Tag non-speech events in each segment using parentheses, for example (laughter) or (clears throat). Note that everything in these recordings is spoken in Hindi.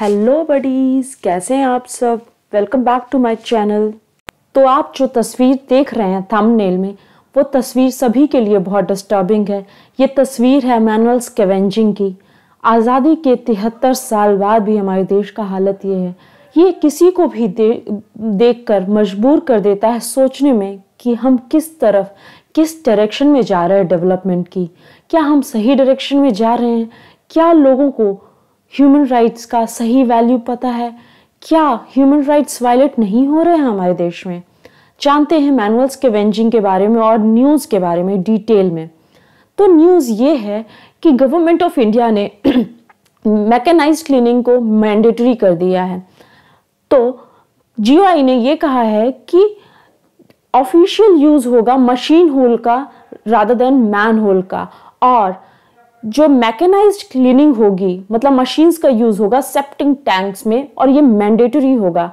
हेलो बडीज़ कैसे हैं आप सब welcome back to my channel तो आप जो तस्वीर देख रहे हैं थंबनेल में वो तस्वीर सभी के लिए बहुत डिस्टर्बिंग है ये तस्वीर है मैनुअल स्केवेंजिंग की आज़ादी के तिहत्तर साल बाद भी हमारे देश का हालत ये है ये किसी को भी दे देख कर मजबूर कर देता है सोचने में कि हम किस तरफ किस डायरेक्शन में जा रहे हैं डेवलपमेंट की क्या हम सही डायरेक्शन में जा रहे हैं क्या लोगों को ह्यूमन राइट्स का सही वैल्यू पता है क्या ह्यूमन राइट्स वायलेट नहीं हो रहे हैं हमारे देश में जानते हैं मैनुअल्स के वेंजिंग के बारे में और न्यूज़ के बारे में डिटेल में तो न्यूज़ ये है कि गवर्नमेंट ऑफ इंडिया ने मैकेनाइज (clears throat) क्लीनिंग को मैंडेटरी कर दिया है तो जीओआई ने ये कहा है कि ऑफिशियल यूज़ होगा मशीन होल का राधर देन मैन होल का और जो मैकेनाइज्ड क्लीनिंग होगी मतलब मशीन्स का यूज़ होगा सेप्टिंग टैंक्स में और ये मैंडेटरी होगा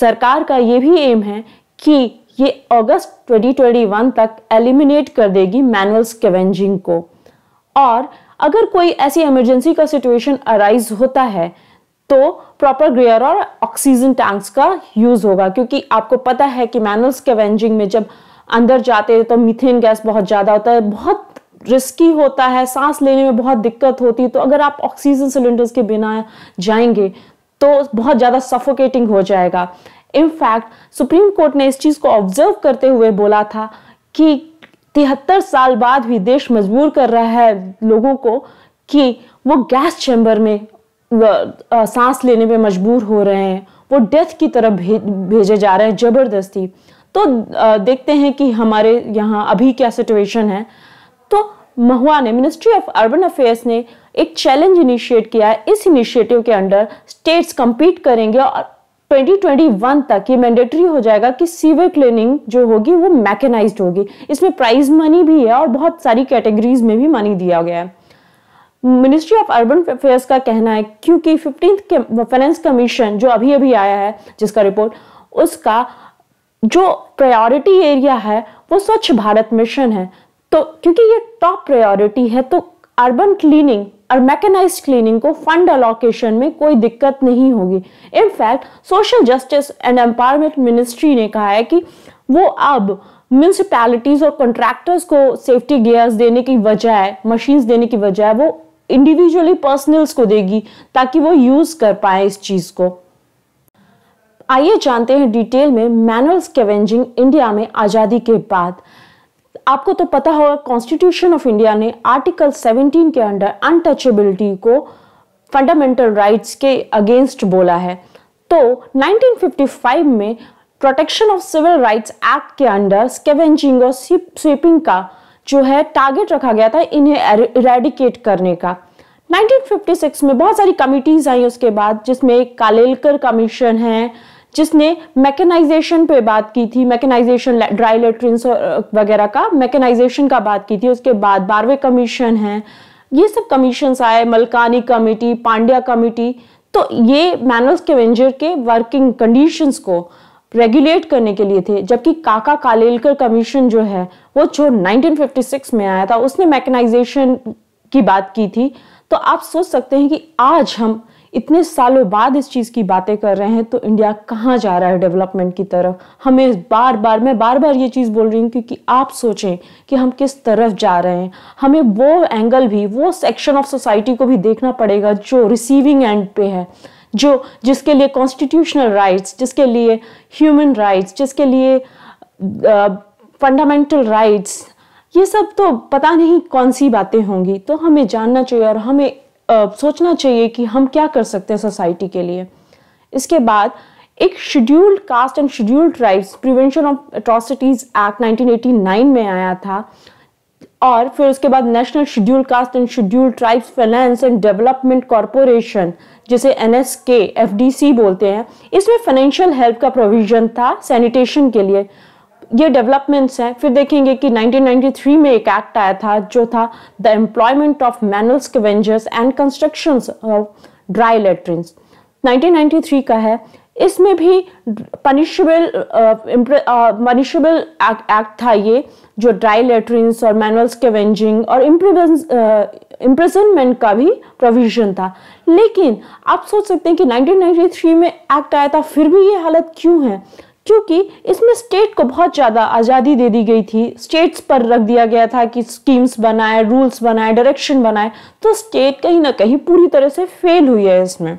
सरकार का ये भी एम है कि ये अगस्त 2021 तक एलिमिनेट कर देगी मैनुअल स्केवेंजिंग को और अगर कोई ऐसी इमरजेंसी का सिचुएशन अराइज होता है तो प्रॉपर ग्रेयर और ऑक्सीजन टैंक्स का यूज़ होगा क्योंकि आपको पता है कि मैनुअल स्केवेंजिंग में जब अंदर जाते हैं तो मीथेन गैस बहुत ज़्यादा होता है बहुत रिस्की होता है सांस लेने में बहुत दिक्कत होती है तो अगर आप ऑक्सीजन सिलेंडर्स के बिना जाएंगे तो बहुत ज़्यादा सफोकेटिंग हो जाएगा इनफैक्ट सुप्रीम कोर्ट ने इस चीज़ को ऑब्जर्व करते हुए बोला था कि तिहत्तर साल बाद भी देश मजबूर कर रहा है लोगों को कि वो गैस चैम्बर में सांस लेने में मजबूर हो रहे हैं वो डेथ की तरफ भेजे जा रहे हैं ज़बरदस्ती तो देखते हैं कि हमारे यहाँ अभी क्या सिचुएशन है महुआ ने मिनिस्ट्री ऑफ अर्बन अफेयर्स ने एक चैलेंज इनिशिएट किया है इस इनिशिएटिव के अंडर स्टेट्स कंपीट करेंगे और 2021 तक ये मैंडेटरी हो जाएगा कि सीवर क्लीनिंग जो होगी वो मैकेनाइज होगी इसमें प्राइज मनी भी है और बहुत सारी कैटेगरीज में भी मनी दिया गया है मिनिस्ट्री ऑफ अर्बन अफेयर्स का कहना है क्योंकि फिफ्टींथ फाइनेंस कमीशन जो अभी अभी आया है जिसका रिपोर्ट उसका जो प्रायोरिटी एरिया है वो स्वच्छ भारत मिशन है तो क्योंकि ये टॉप प्रायोरिटी है तो अर्बन क्लीनिंग और मैकेनाइज क्लीनिंग को फंड अलोकेशन में कोई दिक्कत नहीं होगी in fact social justice and empowerment ministry ने कहा है कि वो अब म्यूनसिपैलिटीज़ और कॉन्ट्रैक्टर्स को सेफ्टी गेयर्स देने की बजाय मशीन्स देने की बजाय वो इंडिविजुअली पर्सनल्स को देगी ताकि वो यूज़ कर पाए इस चीज़ को आइए जानते हैं डिटेल में मैनुअल स्केवेंजिंग इंडिया में आज़ादी के बाद आपको तो पता होगा कॉन्स्टिट्यूशन ऑफ इंडिया ने आर्टिकल 17 के अंडर अनटचेबिलिटी को फंडामेंटल राइट्स के अगेंस्ट बोला है तो 1955 में protection of civil rights act के अंडर स्केवेंजिंग और स्वीपिंग का जो है टारगेट रखा गया था इन्हें इरेडिकेट करने का 1956 में बहुत सारी कमिटीज आई उसके बाद जिसमें कालेलकर कमीशन है जिसने मैकेनाइजेशन पे बात की थी मैकेनाइजेशन ड्राई लेटरिन वगैरह का मैकेनाइजेशन का बात की थी उसके बाद बारहवें कमीशन है ये सब कमीशन आए मलकानी कमेटी पांड्या कमेटी तो ये मैनुअल स्केवेंजर के वर्किंग कंडीशंस को रेगुलेट करने के लिए थे जबकि काका कालेलकर कमीशन जो है वो जो 1956 में आया था उसने मैकेनाइजेशन की बात की थी तो आप सोच सकते हैं कि आज हम इतने सालों बाद इस चीज़ की बातें कर रहे हैं तो इंडिया कहाँ जा रहा है डेवलपमेंट की तरफ हमें बार बार मैं बार बार ये चीज़ बोल रही हूँ क्योंकि आप सोचें कि हम किस तरफ जा रहे हैं हमें वो एंगल भी वो सेक्शन ऑफ सोसाइटी को भी देखना पड़ेगा जो रिसीविंग एंड पे है जो जिसके लिए कॉन्स्टिट्यूशनल राइट्स जिसके लिए ह्यूमन राइट्स जिसके लिए फंडामेंटल uh, राइट्स ये सब तो पता नहीं कौन सी बातें होंगी तो हमें जानना चाहिए और हमें आ, सोचना चाहिए कि हम क्या कर सकते हैं सोसाइटी के लिए इसके बाद एक scheduled caste and scheduled tribes prevention of atrocities act 1989 में आया था और फिर उसके बाद national schedule caste and schedule tribes finance and development corporation जिसे N S K F D C बोलते हैं इसमें फाइनेंशियल हेल्प का प्रोविजन था सैनिटेशन के लिए ये डेवलपमेंट्स हैं फिर देखेंगे कि 1993 में एक एक्ट आया था जो था the employment of manual scavengers and construction of dry latrine 1993 का है इसमें भी पनिशबल पनिशबल एक्ट था ये जो ड्राई लेटरिन और मैनुअल स्केवेंजिंग और इम्प्रिजनमेंट uh, का भी प्रोविजन था लेकिन आप सोच सकते हैं कि 1993 में एक्ट आया था फिर भी ये हालत क्यों है क्योंकि इसमें स्टेट को बहुत ज़्यादा आज़ादी दे दी गई थी स्टेट्स पर रख दिया गया था कि स्कीम्स बनाए रूल्स बनाए डायरेक्शन बनाए तो स्टेट कहीं ना कहीं पूरी तरह से फेल हुई है इसमें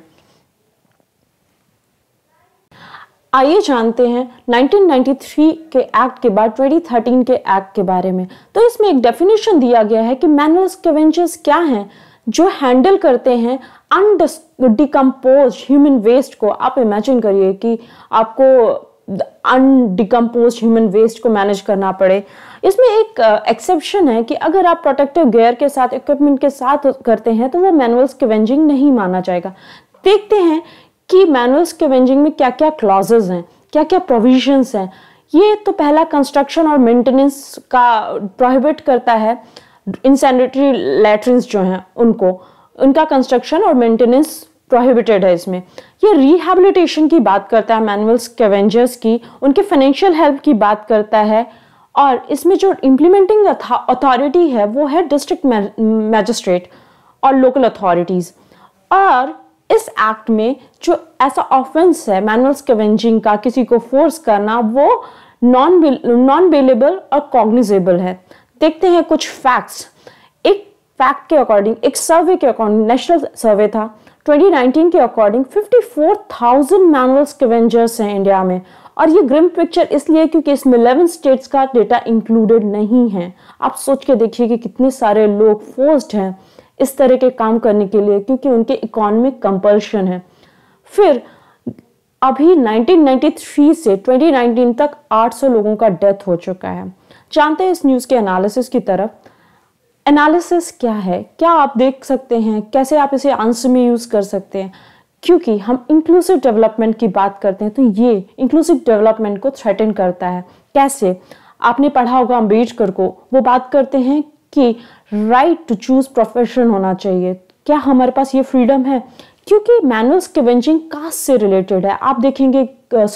आइए जानते हैं 1993 के एक्ट के बाद 2013 के एक्ट के बारे में तो इसमें एक डेफिनेशन दिया गया है कि मैनुअल स्केवेंजर्स क्या हैं जो हैंडल करते हैं अनडिकम्पोज ह्यूमन वेस्ट को आप इमेजिन करिए कि आपको अनडिकम्पोज ह्यूमन वेस्ट को मैनेज करना पड़े इसमें एक एक्सेप्शन है कि अगर आप प्रोटेक्टिव गेयर के साथ इक्विपमेंट के साथ करते हैं तो वो मैनुअल स्केवेंजिंग नहीं माना जाएगा देखते हैं कि मैनुअल स्केवेंजिंग में क्या क्या क्लॉजेज हैं क्या क्या प्रोविजन हैं ये तो पहला कंस्ट्रक्शन और मेंटेनेंस का प्रोहिबिट करता है इनसेनेटरी लेटरिन जो हैं उनको उनका कंस्ट्रक्शन और मेंटेनेंस प्रोहिबिटेड है इसमें ये रिहेबिलिटेशन की बात करता है मैनुअल स्केवेंजर्स की उनके फाइनेंशियल हेल्प की बात करता है और इसमें जो इम्प्लीमेंटिंग अथॉरिटी है वो है डिस्ट्रिक्ट मैजिस्ट्रेट और लोकल अथॉरिटीज़ और इस एक्ट में जो ऐसा ऑफेंस है मैनुअल स्केवेंजिंग का किसी को फोर्स करना वो नॉन नॉन बेलेबल और कॉग्निजेबल है देखते हैं कुछ फैक्ट्स एक फैक्ट के अकॉर्डिंग एक सर्वे के अकॉर्डिंग नेशनल सर्वे था 2019 के अकॉर्डिंग 54,000 मैनुअल स्कवेंजर्स हैं इंडिया में और ये ग्रिम पिक्चर इसलिए क्योंकि इसमें 11 स्टेट्स का डेटा इंक्लूडेड नहीं है आप सोच के देखिए कि कितने सारे लोग फोर्स्ड हैं इस तरह के काम करने के लिए क्योंकि उनके इकोनॉमिक कंपल्शन है फिर अभी 1993 से 2019 तक 800 लोगों का डेथ हो चुका है जानते हैं इस न्यूज़ के एनालिसिस की तरफ एनालिसिस क्या है क्या आप देख सकते हैं कैसे आप इसे आंसर में यूज़ कर सकते हैं क्योंकि हम इंक्लूसिव डेवलपमेंट की बात करते हैं तो ये इंक्लूसिव डेवलपमेंट को थ्रेटन करता है कैसे आपने पढ़ा होगा अम्बेडकर को वो बात करते हैं कि राइट टू चूज़ प्रोफेशन होना चाहिए क्या हमारे पास ये फ्रीडम है क्योंकि मैनुअल स्केवेंजिंग कास्ट से रिलेटेड है आप देखेंगे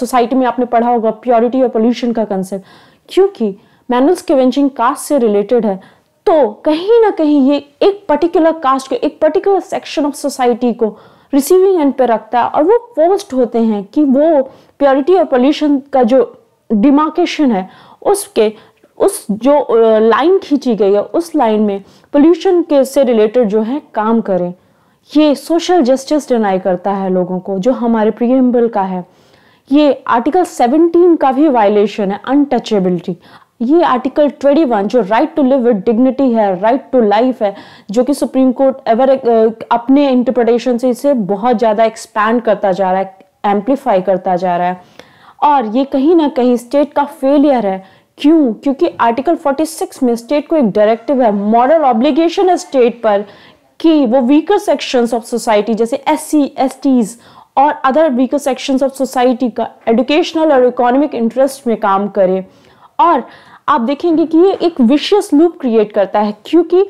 सोसाइटी में आपने पढ़ा होगा प्योरिटी और पोल्यूशन का कंसेप्ट क्योंकि मैनुअल स्केवेंजिंग कास्ट से रिलेटेड है तो कहीं ना कहीं ये एक पर्टिकुलर कास्ट को एक पर्टिकुलर सेक्शन ऑफ सोसाइटी को रिसीविंग एंड पे रखता है और वो फोर्स्ड होते हैं कि वो प्योरिटी और पोल्यूशन का जो डिमार्केशन है उसके उस जो लाइन खींची गई है उस लाइन में पोल्यूशन के से रिलेटेड जो है काम करें ये सोशल जस्टिस डिनाई करता है लोगों को जो हमारे प्रियम्बल का है ये आर्टिकल 17 का भी वायलेशन है अनटचेबिलिटी ये आर्टिकल 21 जो right to live with dignity है राइट टू लाइफ है जो कि सुप्रीम कोर्ट एवर uh, अपने इंटरप्रटेशन से इसे बहुत ज़्यादा एक्सपैंड करता जा रहा है एम्पलीफाई करता जा रहा है और ये कहीं ना कहीं स्टेट का फेलियर है क्यों क्योंकि आर्टिकल 46 में स्टेट को एक डायरेक्टिव है मॉरल ऑब्लिगेशन है स्टेट पर कि वो वीकर सेक्शंस ऑफ सोसाइटी जैसे एस सी एस टीज और other weaker sections of society का एडुकेशनल और इकोनॉमिक इंटरेस्ट में काम करे और आप देखेंगे कि ये एक विशियस लूप क्रिएट करता है क्योंकि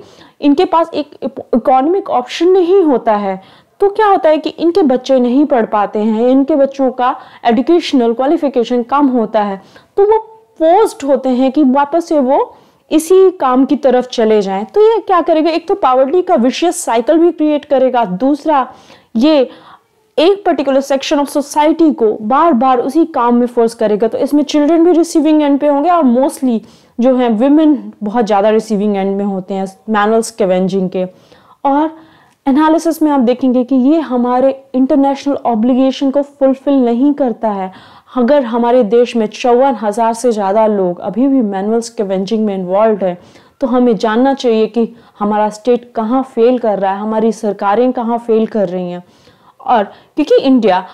इनके पास एक इकोनॉमिक ऑप्शन नहीं होता है तो क्या होता है कि इनके बच्चे नहीं पढ़ पाते हैं इनके बच्चों का एडुकेशनल क्वालिफिकेशन कम होता है तो वो पोस्ट होते हैं कि वापस से वो इसी काम की तरफ चले जाएं तो ये क्या करेगा एक तो पावर्टी का विशियस साइकिल भी क्रिएट करेगा दूसरा ये एक पर्टिकुलर सेक्शन ऑफ सोसाइटी को बार बार उसी काम में फोर्स करेगा तो इसमें चिल्ड्रन भी रिसीविंग एंड पे होंगे और मोस्टली जो है वुमेन बहुत ज़्यादा रिसीविंग एंड में होते हैं मैनल्स स्केवेंजिंग के और एनालिसिस में आप देखेंगे कि ये हमारे इंटरनेशनल ऑब्लिगेशन को फुलफिल नहीं करता है अगर हमारे देश में चौवन हज़ार से ज़्यादा लोग अभी भी मैनुअल्स स्केवेंजिंग में इन्वॉल्व है तो हमें जानना चाहिए कि हमारा स्टेट कहाँ फेल कर रहा है हमारी सरकारें कहाँ फेल कर रही हैं और क्योंकि इंडिया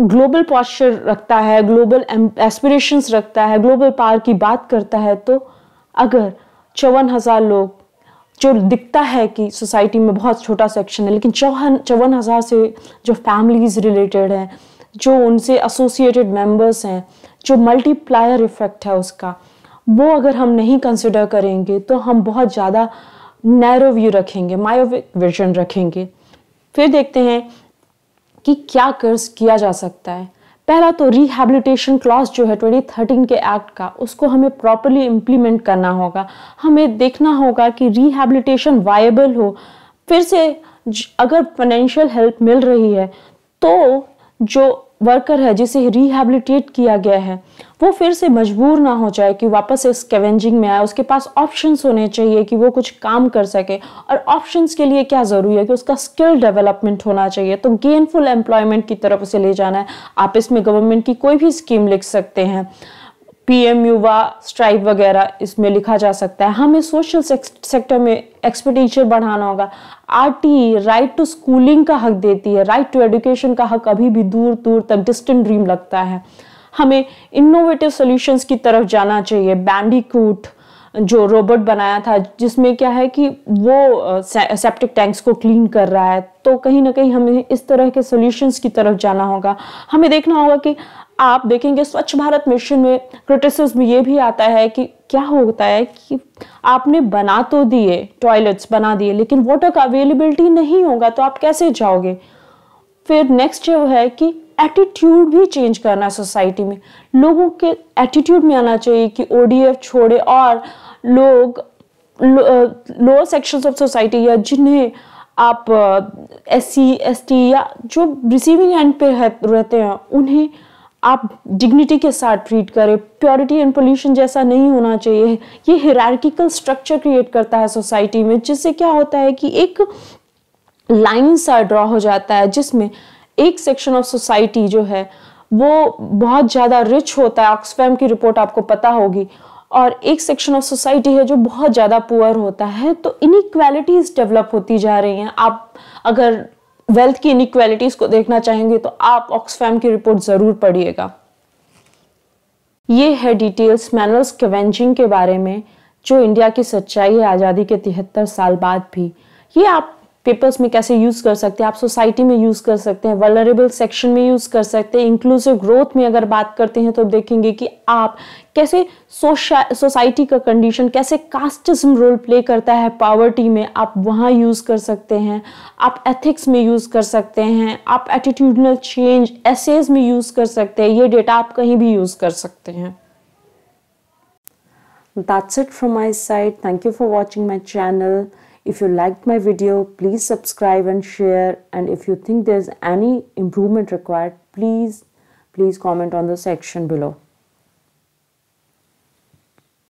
ग्लोबल पॉस्चर रखता है ग्लोबल एस्पिरेशंस रखता है ग्लोबल पावर की बात करता है तो अगर चौवन हज़ार लोग जो दिखता है कि सोसाइटी में बहुत छोटा सेक्शन है लेकिन चौहन चौवन हज़ार से जो फैमिलीज़ रिलेटेड हैं जो उनसे एसोसिएटेड मेंबर्स हैं जो मल्टीप्लायर इफ़ेक्ट है उसका वो अगर हम नहीं कंसिडर करेंगे तो हम बहुत ज़्यादा नैरो व्यू रखेंगे मायोविक विजन रखेंगे फिर देखते हैं कि क्या कर्ज किया जा सकता है पहला तो रिहेबिलिटेशन क्लॉज जो है ट्वेंटी थर्टीन के एक्ट का उसको हमें प्रॉपरली इम्प्लीमेंट करना होगा हमें देखना होगा कि रिहेबिलिटेशन वायबल हो फिर से अगर फाइनेंशियल हेल्प मिल रही है तो जो वर्कर है जिसे रिहेबिलिटेट किया गया है वो फिर से मजबूर ना हो जाए कि वापस इस स्केवेंजिंग में आए उसके पास ऑप्शंस होने चाहिए कि वो कुछ काम कर सके और ऑप्शंस के लिए क्या ज़रूरी है कि उसका स्किल डेवलपमेंट होना चाहिए तो गेनफुल एम्प्लॉयमेंट की तरफ उसे ले जाना है आप इसमें गवर्नमेंट की कोई भी स्कीम लिख सकते हैं पीएम युवा स्ट्राइक वगैरह इसमें लिखा जा सकता है हमें हाँ, सोशल सेक्टर में एक्सपेंडिचर बढ़ाना होगा आरटी राइट टू स्कूलिंग का हक देती है राइट टू एडुकेशन का हक अभी भी दूर दूर तक डिस्टेंट ड्रीम लगता है हमें इनोवेटिव सोल्यूशंस की तरफ जाना चाहिए बैंडीकूट जो रोबोट बनाया था जिसमें क्या है कि वो सेप्टिक टैंक्स को क्लीन कर रहा है तो कहीं ना कहीं हमें इस तरह के सोल्यूशंस की तरफ जाना होगा हमें देखना होगा कि आप देखेंगे स्वच्छ भारत मिशन में क्रिटिसिज्म ये भी आता है कि क्या होता है कि आपने बना तो दिए टॉयलेट्स बना दिए लेकिन वाटर का अवेलेबिलिटी नहीं होगा तो आप कैसे जाओगे फिर नेक्स्ट जो है कि एटीट्यूड भी चेंज करना है सोसाइटी में लोगों के एटीट्यूड में आना चाहिए कि ओ छोड़े और लोग लोअर सेक्शंस ऑफ सोसाइटी या जिन्हें आप एस सी एस टी या जो रिसीविंग एंड पे रहते हैं उन्हें आप डिग्निटी के साथ ट्रीट करें प्योरिटी एंड पोल्यूशन जैसा नहीं होना चाहिए ये हिरार्किकल स्ट्रक्चर क्रिएट करता है सोसाइटी में जिससे क्या होता है कि एक लाइन सा ड्रॉ हो जाता है जिसमें एक सेक्शन ऑफ सोसाइटी जो है वो बहुत ज़्यादा रिच होता है ऑक्सफैम की रिपोर्ट आपको पता होगी और एक सेक्शन ऑफ सोसाइटी है जो बहुत ज़्यादा पुअर होता है तो इनक्वालिटीज़ डेवलप होती जा रही हैं आप अगर वेल्थ की इनक्वालिटीज को देखना चाहेंगे तो आप ऑक्सफैम की रिपोर्ट ज़रूर पढ़िएगा ये है डिटेल्स मैनुअल स्केवेंजिंग के बारे में जो इंडिया की सच्चाई है आज़ादी के तिहत्तर साल बाद भी ये आप पेपर्स में कैसे यूज़ कर सकते हैं आप सोसाइटी में यूज़ कर सकते हैं वलरेबल सेक्शन में यूज़ कर सकते हैं इंक्लूसिव ग्रोथ में अगर बात करते हैं तो देखेंगे कि आप कैसे सोसाइटी का कंडीशन कैसे कास्टिज्म रोल प्ले करता है पावर्टी में आप वहाँ यूज़ कर सकते हैं आप एथिक्स में यूज़ कर सकते हैं आप एटीट्यूडनल चेंज एसेज में यूज़ कर सकते हैं ये डेटा आप कहीं भी यूज़ कर सकते हैं That's it from my side. Thank you for watching my channel. If you liked my video, please subscribe and share. And if you think there's any improvement required, please, please comment on the section below.